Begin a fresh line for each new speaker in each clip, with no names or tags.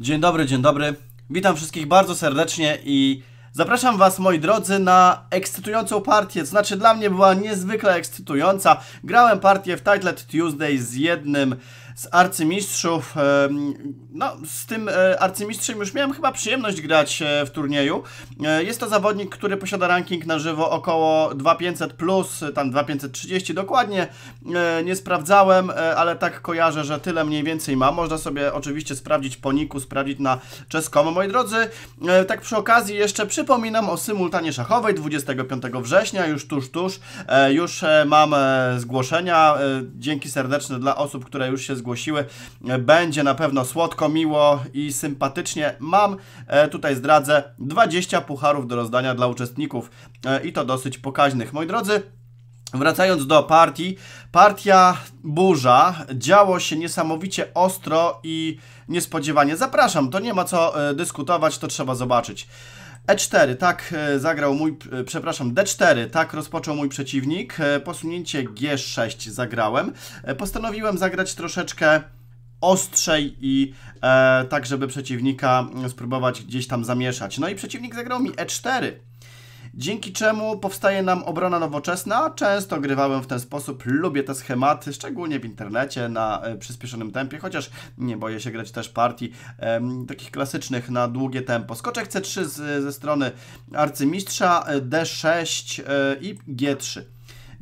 Dzień dobry, dzień dobry. Witam wszystkich bardzo serdecznie i zapraszam Was, moi drodzy, na ekscytującą partię. To znaczy, dla mnie była niezwykle ekscytująca. Grałem partię w Titled Tuesday z jednym z arcymistrzów. No, z tym e, arcymistrzem już miałem chyba przyjemność grać e, w turnieju. E, jest to zawodnik, który posiada ranking na żywo około 2500+, plus, tam 2530 dokładnie. Nie sprawdzałem, ale tak kojarzę, że tyle mniej więcej ma. Można sobie oczywiście sprawdzić po niku, sprawdzić na czeskom. Moi drodzy, tak przy okazji jeszcze przypominam o symultanie szachowej 25 września, już tuż, tuż. Już mam zgłoszenia. Dzięki serdeczne dla osób, które już się zgłosiły zgłosiły. E, będzie na pewno słodko, miło i sympatycznie. Mam, e, tutaj zdradzę, 20 pucharów do rozdania dla uczestników e, i to dosyć pokaźnych. Moi drodzy, Wracając do partii, partia burza działo się niesamowicie ostro i niespodziewanie. Zapraszam, to nie ma co dyskutować, to trzeba zobaczyć. E4, tak e, zagrał mój, e, przepraszam, D4, tak rozpoczął mój przeciwnik. E, posunięcie G6 zagrałem. Postanowiłem zagrać troszeczkę ostrzej i e, tak, żeby przeciwnika spróbować gdzieś tam zamieszać. No i przeciwnik zagrał mi E4 dzięki czemu powstaje nam obrona nowoczesna. Często grywałem w ten sposób, lubię te schematy, szczególnie w internecie na e, przyspieszonym tempie, chociaż nie boję się grać też partii em, takich klasycznych na długie tempo. Skoczek C3 z, ze strony arcymistrza, e, D6 e, i G3.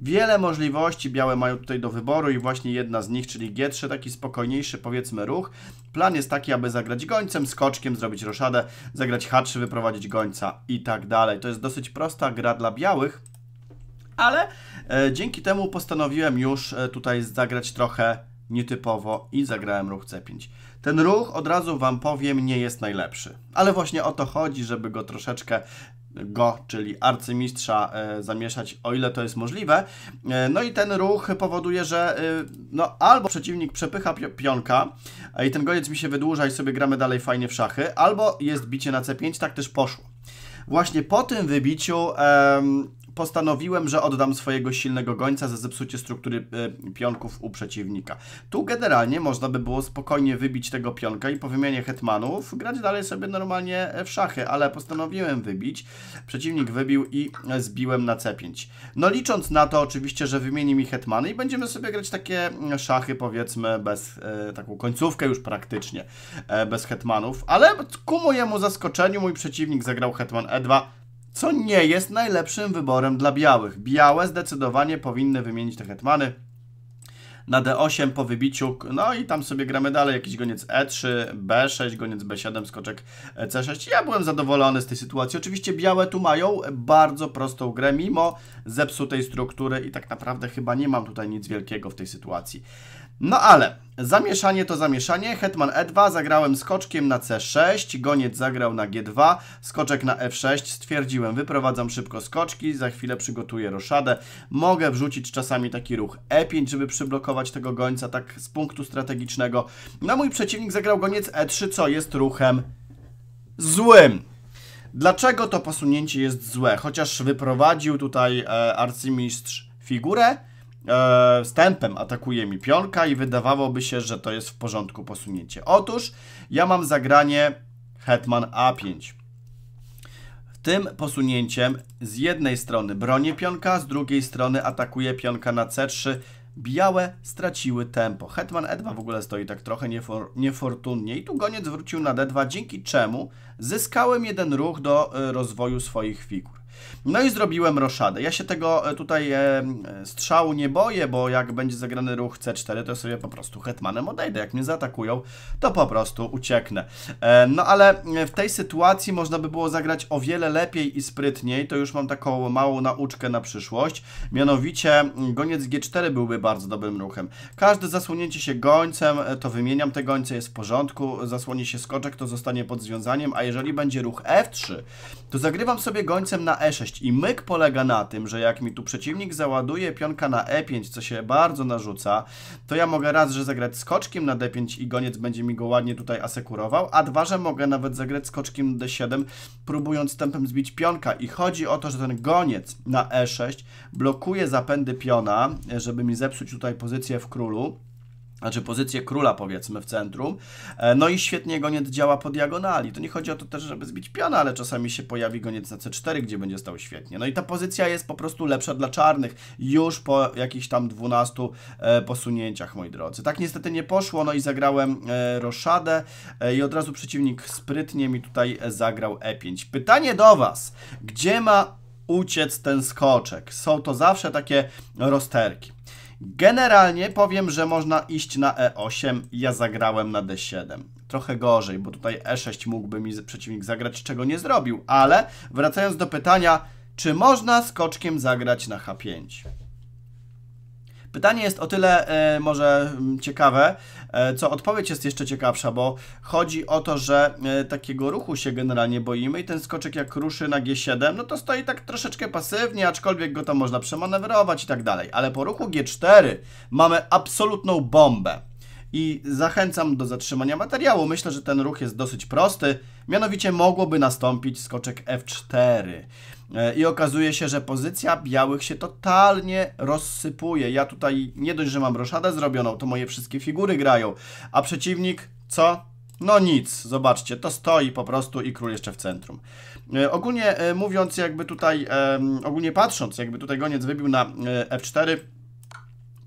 Wiele możliwości białe mają tutaj do wyboru i właśnie jedna z nich, czyli G3, taki spokojniejszy powiedzmy ruch, Plan jest taki, aby zagrać gońcem, skoczkiem, zrobić roszadę, zagrać h3, wyprowadzić gońca i tak dalej. To jest dosyć prosta gra dla białych, ale e, dzięki temu postanowiłem już e, tutaj zagrać trochę nietypowo i zagrałem ruch c5. Ten ruch, od razu Wam powiem, nie jest najlepszy. Ale właśnie o to chodzi, żeby go troszeczkę go, czyli arcymistrza e, zamieszać, o ile to jest możliwe. E, no i ten ruch powoduje, że e, no, albo przeciwnik przepycha pionka i ten goniec mi się wydłuża i sobie gramy dalej fajnie w szachy, albo jest bicie na C5, tak też poszło. Właśnie po tym wybiciu postanowiłem, że oddam swojego silnego gońca za zepsucie struktury e, pionków u przeciwnika. Tu generalnie można by było spokojnie wybić tego pionka i po wymianie hetmanów grać dalej sobie normalnie e, w szachy, ale postanowiłem wybić. Przeciwnik wybił i e, zbiłem na C5. No licząc na to oczywiście, że wymieni mi hetmany i będziemy sobie grać takie mm, szachy powiedzmy bez, e, taką końcówkę już praktycznie, bez hetmanów, ale ku mojemu zaskoczeniu mój przeciwnik zagrał hetman E2, co nie jest najlepszym wyborem dla białych. Białe zdecydowanie powinny wymienić te hetmany na D8 po wybiciu, no i tam sobie gramy dalej, jakiś goniec E3, B6, goniec B7, skoczek C6. Ja byłem zadowolony z tej sytuacji. Oczywiście białe tu mają bardzo prostą grę, mimo zepsutej struktury i tak naprawdę chyba nie mam tutaj nic wielkiego w tej sytuacji. No ale Zamieszanie to zamieszanie. Hetman E2 zagrałem skoczkiem na C6, goniec zagrał na G2, skoczek na F6. Stwierdziłem, wyprowadzam szybko skoczki, za chwilę przygotuję roszadę. Mogę wrzucić czasami taki ruch E5, żeby przyblokować tego gońca tak z punktu strategicznego. No mój przeciwnik zagrał goniec E3, co jest ruchem złym. Dlaczego to posunięcie jest złe? Chociaż wyprowadził tutaj e, arcymistrz figurę, e, stępem atakuje mi pionka i wydawałoby się, że to jest w porządku posunięcie. Otóż ja mam zagranie hetman a5. Tym posunięciem z jednej strony bronię pionka, z drugiej strony atakuje pionka na c3. Białe straciły tempo. Hetman E2 w ogóle stoi tak trochę niefor niefortunnie i tu goniec wrócił na D2, dzięki czemu zyskałem jeden ruch do e, rozwoju swoich figur. No i zrobiłem roszadę. Ja się tego e, tutaj e, strzału nie boję, bo jak będzie zagrany ruch C4, to sobie po prostu hetmanem odejdę. Jak mnie zaatakują, to po prostu ucieknę. E, no ale e, w tej sytuacji można by było zagrać o wiele lepiej i sprytniej. To już mam taką małą nauczkę na przyszłość. Mianowicie mm, goniec G4 byłby bardzo dobrym ruchem. Każde zasłonięcie się gońcem, e, to wymieniam te gońce, jest w porządku. Zasłoni się skoczek, to zostanie pod związaniem, a jeżeli będzie ruch F3, to zagrywam sobie gońcem na f E6 i myk polega na tym, że jak mi tu przeciwnik załaduje pionka na E5, co się bardzo narzuca, to ja mogę raz, że zagrać skoczkiem na D5 i goniec będzie mi go ładnie tutaj asekurował, a dwa, że mogę nawet zagrać skoczkiem na D7, próbując tempem zbić pionka i chodzi o to, że ten goniec na E6 blokuje zapędy piona, e, żeby mi zepsuć tutaj pozycję w królu, znaczy pozycję króla powiedzmy w centrum, e, no i świetnie goniec działa po diagonali. To nie chodzi o to też, żeby zbić piona, ale czasami się pojawi goniec na c4, gdzie będzie stał świetnie. No i ta pozycja jest po prostu lepsza dla czarnych już po jakichś tam 12 e, posunięciach, moi drodzy. Tak niestety nie poszło, no i zagrałem e, roszadę i od razu przeciwnik sprytnie mi tutaj zagrał e5. Pytanie do Was, gdzie ma uciec ten skoczek? Są to zawsze takie rozterki. Generalnie powiem, że można iść na E8, ja zagrałem na D7. Trochę gorzej, bo tutaj E6 mógłby mi przeciwnik zagrać, czego nie zrobił, ale wracając do pytania, czy można skoczkiem zagrać na H5? Pytanie jest o tyle y, może mm, ciekawe, E, co odpowiedź jest jeszcze ciekawsza, bo chodzi o to, że e, takiego ruchu się generalnie boimy i ten skoczek jak ruszy na G7, no to stoi tak troszeczkę pasywnie, aczkolwiek go tam można przemanewrować i tak dalej, ale po ruchu G4 mamy absolutną bombę i zachęcam do zatrzymania materiału. Myślę, że ten ruch jest dosyć prosty, mianowicie mogłoby nastąpić skoczek F4. E, I okazuje się, że pozycja białych się totalnie rozsypuje. Ja tutaj nie dość, że mam roszadę zrobioną, to moje wszystkie figury grają, a przeciwnik co? No nic, zobaczcie, to stoi po prostu i król jeszcze w centrum. E, ogólnie e, mówiąc, jakby tutaj, ogólnie patrząc, jakby tutaj goniec wybił na F4,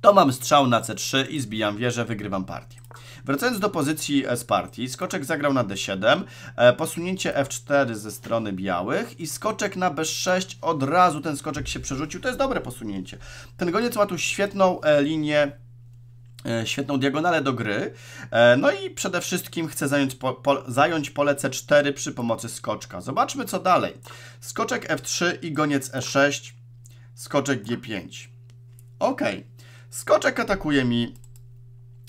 to mam strzał na C3 i zbijam wieżę, wygrywam partię. Wracając do pozycji e, z partii, skoczek zagrał na D7, e, posunięcie F4 ze strony białych i skoczek na B6, od razu ten skoczek się przerzucił, to jest dobre posunięcie. Ten goniec ma tu świetną e, linię świetną diagonalę do gry. No i przede wszystkim chce zająć, po, po, zająć pole C4 przy pomocy skoczka. Zobaczmy co dalej. Skoczek F3 i goniec E6, skoczek G5. Okej. Okay. Skoczek atakuje mi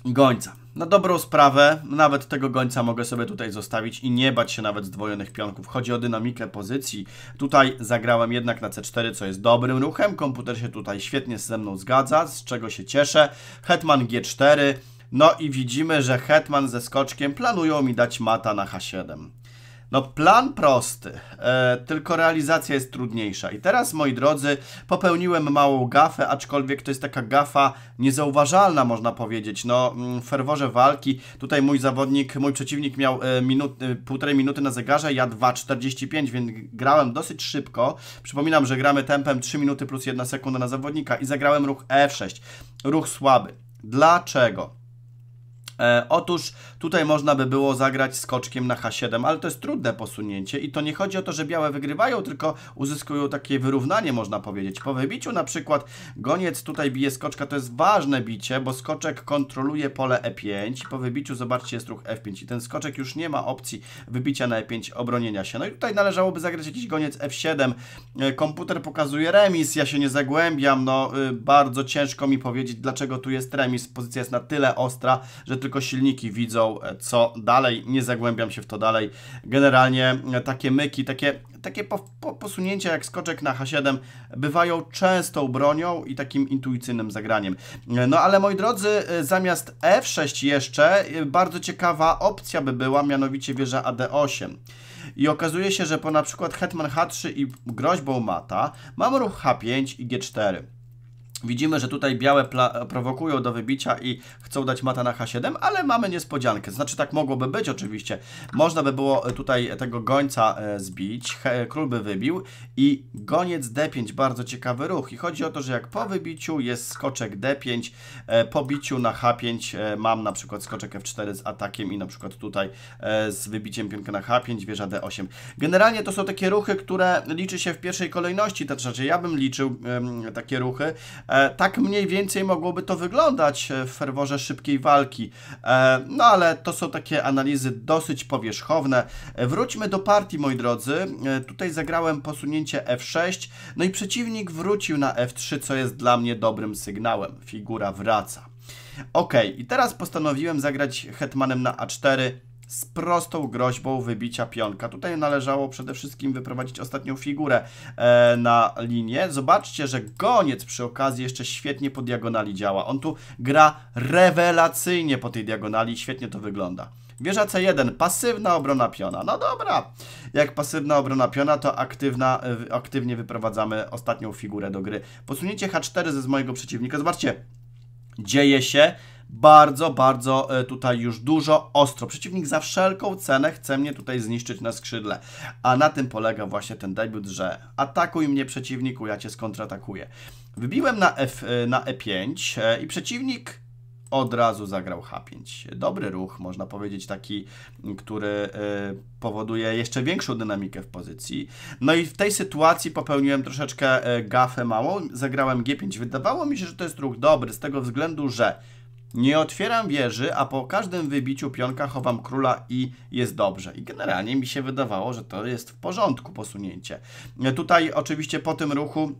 gońca. Na dobrą sprawę, nawet tego gońca mogę sobie tutaj zostawić i nie bać się nawet zdwojonych pionków. Chodzi o dynamikę pozycji. Tutaj zagrałem jednak na C4, co jest dobrym ruchem. Komputer się tutaj świetnie ze mną zgadza, z czego się cieszę. Hetman G4. No i widzimy, że Hetman ze skoczkiem planują mi dać mata na H7. No plan prosty, e, tylko realizacja jest trudniejsza. I teraz, moi drodzy, popełniłem małą gafę, aczkolwiek to jest taka gafa niezauważalna, można powiedzieć. No, mm, w ferworze walki, tutaj mój zawodnik, mój przeciwnik miał e, minut, e, półtorej minuty na zegarze, ja 2,45, więc grałem dosyć szybko. Przypominam, że gramy tempem 3 minuty plus 1 sekunda na zawodnika i zagrałem ruch F6, e ruch słaby. Dlaczego? E, otóż tutaj można by było zagrać skoczkiem na H7, ale to jest trudne posunięcie i to nie chodzi o to, że białe wygrywają, tylko uzyskują takie wyrównanie, można powiedzieć. Po wybiciu na przykład goniec tutaj bije skoczka, to jest ważne bicie, bo skoczek kontroluje pole E5 po wybiciu, zobaczcie, jest ruch F5 i ten skoczek już nie ma opcji wybicia na E5, obronienia się. No i tutaj należałoby zagrać jakiś goniec F7. E, komputer pokazuje remis, ja się nie zagłębiam, no y, bardzo ciężko mi powiedzieć, dlaczego tu jest remis. Pozycja jest na tyle ostra, że tylko tylko silniki widzą, e, co dalej. Nie zagłębiam się w to dalej. Generalnie e, takie myki, takie, takie po, po, posunięcia jak skoczek na H7 bywają częstą bronią i takim intuicyjnym zagraniem. E, no ale moi drodzy, zamiast F6 jeszcze bardzo ciekawa opcja by była, mianowicie wieża AD8. I okazuje się, że po na przykład hetman H3 i groźbą mata mam ruch H5 i G4. Widzimy, że tutaj białe prowokują do wybicia i chcą dać mata na H7, ale mamy niespodziankę. Znaczy tak mogłoby być oczywiście. Można by było tutaj tego gońca e, zbić, król by wybił i goniec D5, bardzo ciekawy ruch. I chodzi o to, że jak po wybiciu jest skoczek D5, e, po biciu na H5 e, mam na przykład skoczek F4 z atakiem i na przykład tutaj z wybiciem pionka na H5, wieża D8. Generalnie to są takie ruchy, które liczy się w pierwszej kolejności, to znaczy ja bym liczył takie ruchy, E, tak mniej więcej mogłoby to wyglądać e, w ferworze szybkiej walki. E, no ale to są takie analizy dosyć powierzchowne. Wróćmy do partii, moi drodzy. Tutaj zagrałem posunięcie F6, no i przeciwnik wrócił na F3, co jest dla mnie dobrym sygnałem. Figura wraca. Ok, i teraz postanowiłem zagrać hetmanem na A4, z prostą groźbą wybicia pionka. Tutaj należało przede wszystkim wyprowadzić ostatnią figurę e, na linię. Zobaczcie, że goniec przy okazji jeszcze świetnie po diagonali działa. On tu gra rewelacyjnie po tej diagonali, świetnie to wygląda. Wieża C1, pasywna obrona piona. No dobra, jak pasywna obrona piona, to aktywna, e, aktywnie wyprowadzamy ostatnią figurę do gry. Posunięcie H4 ze z mojego przeciwnika. Zobaczcie, dzieje się bardzo, bardzo e, tutaj już dużo ostro. Przeciwnik za wszelką cenę chce mnie tutaj zniszczyć na skrzydle. A na tym polega właśnie ten debiut, że atakuj mnie przeciwniku, ja cię skontratakuję. Wybiłem na, F, e, na E5 e, i przeciwnik od razu zagrał H5. Dobry ruch, można powiedzieć, taki, który powoduje jeszcze większą dynamikę w pozycji. No i w tej sytuacji popełniłem troszeczkę gafę małą, zagrałem G5. Wydawało mi się, że to jest ruch dobry, z tego względu, że nie otwieram wieży, a po każdym wybiciu pionka chowam króla i jest dobrze. I generalnie mi się wydawało, że to jest w porządku posunięcie. Tutaj oczywiście po tym ruchu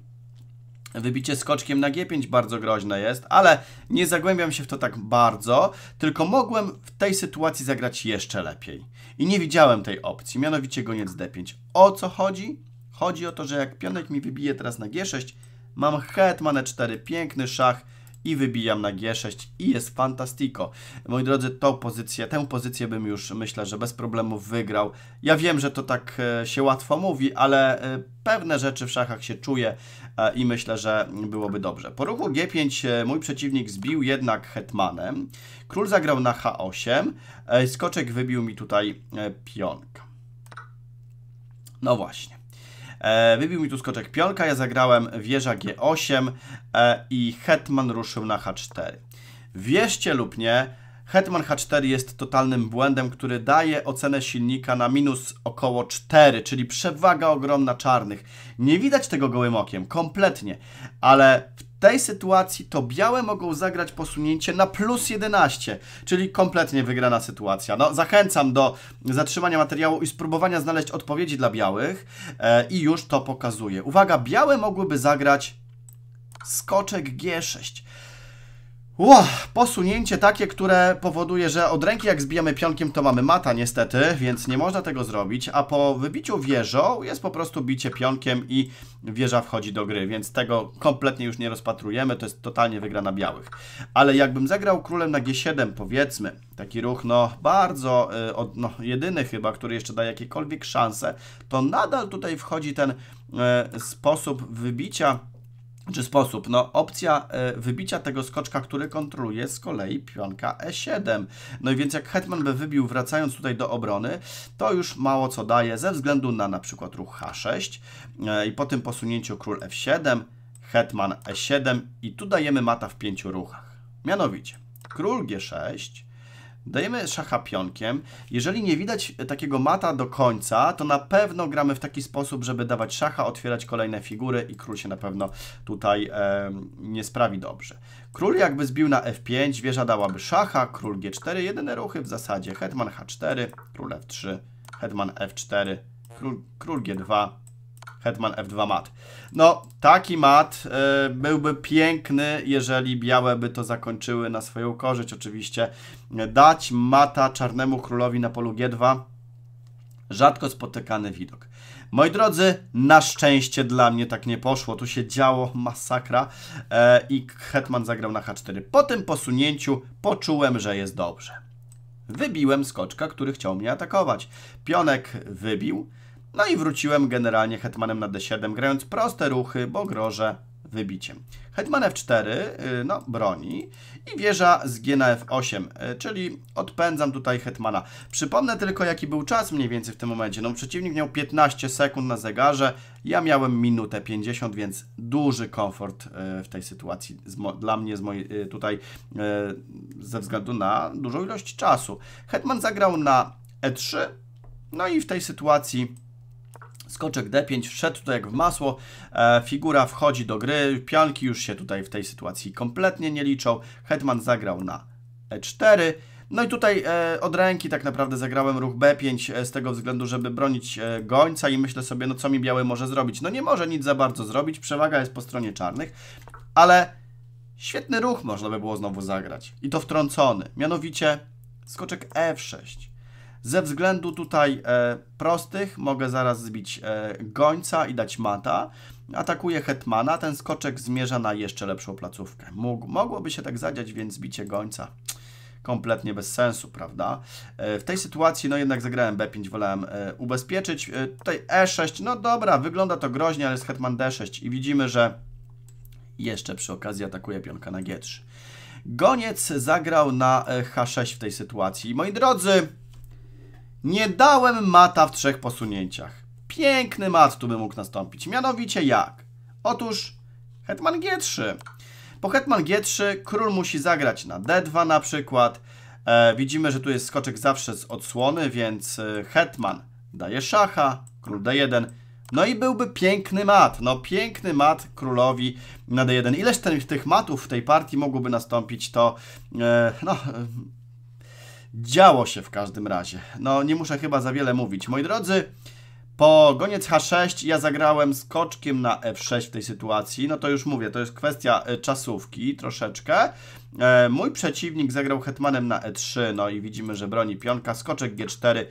Wybicie skoczkiem na G5 bardzo groźne jest, ale nie zagłębiam się w to tak bardzo, tylko mogłem w tej sytuacji zagrać jeszcze lepiej. I nie widziałem tej opcji, mianowicie goniec D5. O co chodzi? Chodzi o to, że jak pionek mi wybije teraz na G6, mam hetmanę 4, piękny szach, i wybijam na G6 i jest fantastico. Moi drodzy, tą pozycję, tę pozycję bym już myślę, że bez problemu wygrał. Ja wiem, że to tak e, się łatwo mówi, ale e, pewne rzeczy w szachach się czuję e, i myślę, że byłoby dobrze. Po ruchu G5 mój przeciwnik zbił jednak hetmanem. Król zagrał na H8. Skoczek wybił mi tutaj pionka. No właśnie. E, wybił mi tu skoczek pionka, ja zagrałem wieża G8 e, i hetman ruszył na H4. Wierzcie lub nie, Hetman H4 jest totalnym błędem, który daje ocenę silnika na minus około 4, czyli przewaga ogromna czarnych. Nie widać tego gołym okiem, kompletnie, ale w tej sytuacji to białe mogą zagrać posunięcie na plus 11, czyli kompletnie wygrana sytuacja. No, zachęcam do zatrzymania materiału i spróbowania znaleźć odpowiedzi dla białych e, i już to pokazuję. Uwaga, białe mogłyby zagrać skoczek G6. Ło, posunięcie takie, które powoduje, że od ręki jak zbijamy pionkiem, to mamy mata niestety, więc nie można tego zrobić, a po wybiciu wieżą jest po prostu bicie pionkiem i wieża wchodzi do gry, więc tego kompletnie już nie rozpatrujemy, to jest totalnie wygra na białych. Ale jakbym zagrał królem na G7 powiedzmy, taki ruch no bardzo, y, no, jedyny chyba, który jeszcze daje jakiekolwiek szanse, to nadal tutaj wchodzi ten y, sposób wybicia czy sposób. No, opcja e, wybicia tego skoczka, który kontroluje z kolei pionka E7. No i więc jak hetman by wybił wracając tutaj do obrony, to już mało co daje ze względu na na przykład ruch H6 e, i po tym posunięciu król F7, hetman E7 i tu dajemy mata w pięciu ruchach. Mianowicie król G6, Dajemy szacha pionkiem. Jeżeli nie widać takiego mata do końca, to na pewno gramy w taki sposób, żeby dawać szacha, otwierać kolejne figury i król się na pewno tutaj e, nie sprawi dobrze. Król jakby zbił na f5, wieża dałaby szacha, król g4, jedyne ruchy w zasadzie. Hetman h4, król f3, hetman f4, król, król g2, Hetman F2 mat. No, taki mat y, byłby piękny, jeżeli białe by to zakończyły na swoją korzyść oczywiście. Dać mata czarnemu królowi na polu G2, rzadko spotykany widok. Moi drodzy, na szczęście dla mnie tak nie poszło. Tu się działo masakra e, i Hetman zagrał na H4. Po tym posunięciu poczułem, że jest dobrze. Wybiłem skoczka, który chciał mnie atakować. Pionek wybił, no i wróciłem generalnie hetmanem na d7, grając proste ruchy, bo grożę wybiciem. Hetman f4, y, no, broni i wieża z g na f8, y, czyli odpędzam tutaj hetmana. Przypomnę tylko, jaki był czas mniej więcej w tym momencie. No, przeciwnik miał 15 sekund na zegarze, ja miałem minutę 50, więc duży komfort y, w tej sytuacji dla mnie z mojej, tutaj ze względu na dużą ilość czasu. Hetman zagrał na e3, no i w tej sytuacji Skoczek D5 wszedł tutaj jak w masło, e, figura wchodzi do gry, pianki już się tutaj w tej sytuacji kompletnie nie liczą, hetman zagrał na E4, no i tutaj e, od ręki tak naprawdę zagrałem ruch B5 e, z tego względu, żeby bronić e, gońca i myślę sobie, no co mi biały może zrobić? No nie może nic za bardzo zrobić, przewaga jest po stronie czarnych, ale świetny ruch można by było znowu zagrać i to wtrącony, mianowicie skoczek F6. E ze względu tutaj e, prostych mogę zaraz zbić e, gońca i dać mata. Atakuje hetmana, ten skoczek zmierza na jeszcze lepszą placówkę. Mógł, mogłoby się tak zadziać, więc zbicie gońca kompletnie bez sensu, prawda? E, w tej sytuacji, no jednak zagrałem B5, wolałem e, ubezpieczyć. E, tutaj E6, no dobra, wygląda to groźnie, ale jest hetman D6 i widzimy, że jeszcze przy okazji atakuje pionka na G3. Goniec zagrał na H6 w tej sytuacji. Moi drodzy, nie dałem mata w trzech posunięciach. Piękny mat tu by mógł nastąpić. Mianowicie jak? Otóż hetman G3. Po hetman G3 król musi zagrać na D2 na przykład. E, widzimy, że tu jest skoczek zawsze z odsłony, więc e, hetman daje szacha, król D1. No i byłby piękny mat. No piękny mat królowi na D1. Ileż ten, tych matów w tej partii mogłoby nastąpić, to e, no... E, Działo się w każdym razie. No, nie muszę chyba za wiele mówić. Moi drodzy, po goniec H6 ja zagrałem skoczkiem na F6 w tej sytuacji. No to już mówię, to jest kwestia e, czasówki troszeczkę. E, mój przeciwnik zagrał hetmanem na E3, no i widzimy, że broni pionka, skoczek G4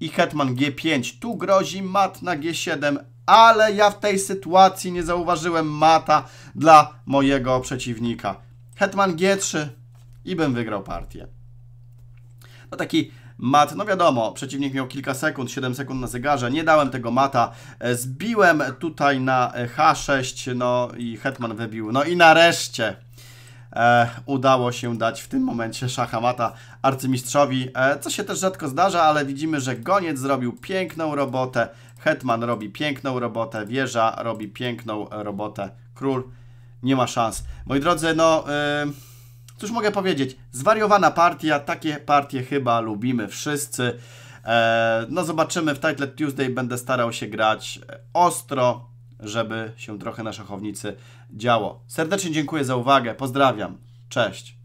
i hetman G5. Tu grozi mat na G7, ale ja w tej sytuacji nie zauważyłem mata dla mojego przeciwnika. Hetman G3 i bym wygrał partię. No taki mat, no wiadomo, przeciwnik miał kilka sekund, 7 sekund na zegarze, nie dałem tego mata, e, zbiłem tutaj na e, H6, no i Hetman wybił, no i nareszcie e, udało się dać w tym momencie szachamata arcymistrzowi, e, co się też rzadko zdarza, ale widzimy, że goniec zrobił piękną robotę, Hetman robi piękną robotę, wieża robi piękną robotę, król nie ma szans. Moi drodzy, no... E, Cóż mogę powiedzieć? Zwariowana partia, takie partie chyba lubimy wszyscy. E, no zobaczymy, w Title Tuesday będę starał się grać ostro, żeby się trochę na szachownicy działo. Serdecznie dziękuję za uwagę, pozdrawiam, cześć.